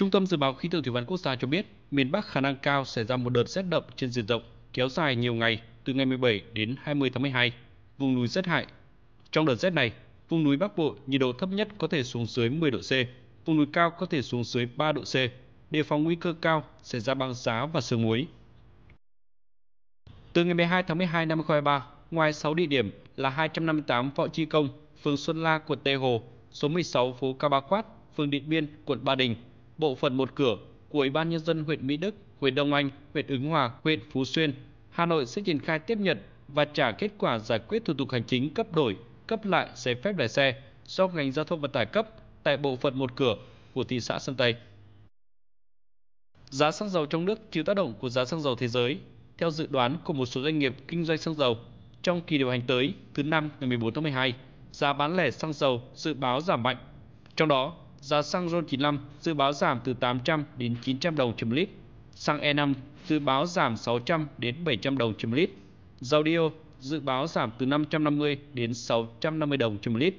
Trung tâm Dự báo Khí tượng Thủy văn Quốc gia cho biết, miền Bắc khả năng cao xảy ra một đợt rét đậm trên diện rộng, kéo dài nhiều ngày, từ ngày 17 đến 20 tháng 12, vùng núi rét hại. Trong đợt rét này, vùng núi Bắc Bộ nhiệt độ thấp nhất có thể xuống dưới 10 độ C, vùng núi cao có thể xuống dưới 3 độ C, đề phòng nguy cơ cao xảy ra băng giá và sương muối. Từ ngày 12 tháng 12 năm 2023, ngoài 6 địa điểm là 258 Võ Chi Công, phường Xuân La, quận Tây Hồ, số 16 phố Cao Ba Quát, phường Điện Biên, quận Ba Đình, bộ phận một cửa của Ủy ban nhân dân huyện Mỹ Đức, huyện Đông Anh, huyện Ứng Hòa, huyện Phú Xuyên, Hà Nội sẽ triển khai tiếp nhận và trả kết quả giải quyết thủ tục hành chính cấp đổi, cấp lại giấy phép lái xe do ngành giao thông vận tải cấp tại bộ phận một cửa của thị xã Sơn Tây. Giá xăng dầu trong nước chịu tác động của giá xăng dầu thế giới theo dự đoán của một số doanh nghiệp kinh doanh xăng dầu trong kỳ điều hành tới thứ năm ngày 14 tháng 12, giá bán lẻ xăng dầu dự báo giảm mạnh. Trong đó, Giá xăng RON95 dự báo giảm từ 800 đến 900 đồng trên lít. Xăng E5 dự báo giảm 600 đến 700 đồng trên lít. Dầu diesel dự báo giảm từ 550 đến 650 đồng trên lít.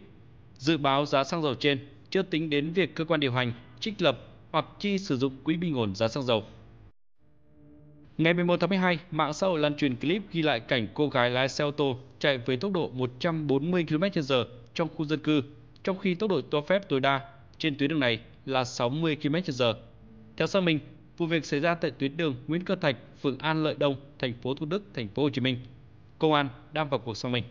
Dự báo giá xăng dầu trên chưa tính đến việc cơ quan điều hành trích lập hoặc chi sử dụng quỹ bình ổn giá xăng dầu. Ngày 11 tháng 12, mạng xã hội lan truyền clip ghi lại cảnh cô gái lái xe ô tô chạy với tốc độ 140 km/h trong khu dân cư, trong khi tốc độ cho phép tối đa trên tuyến đường này là 60 km/h. Theo xác minh, vụ việc xảy ra tại tuyến đường Nguyễn Cơ Thạch, phường An Lợi Đông, thành phố Thủ Đức, thành phố Hồ Chí Minh. Công an đang vào cuộc xác minh.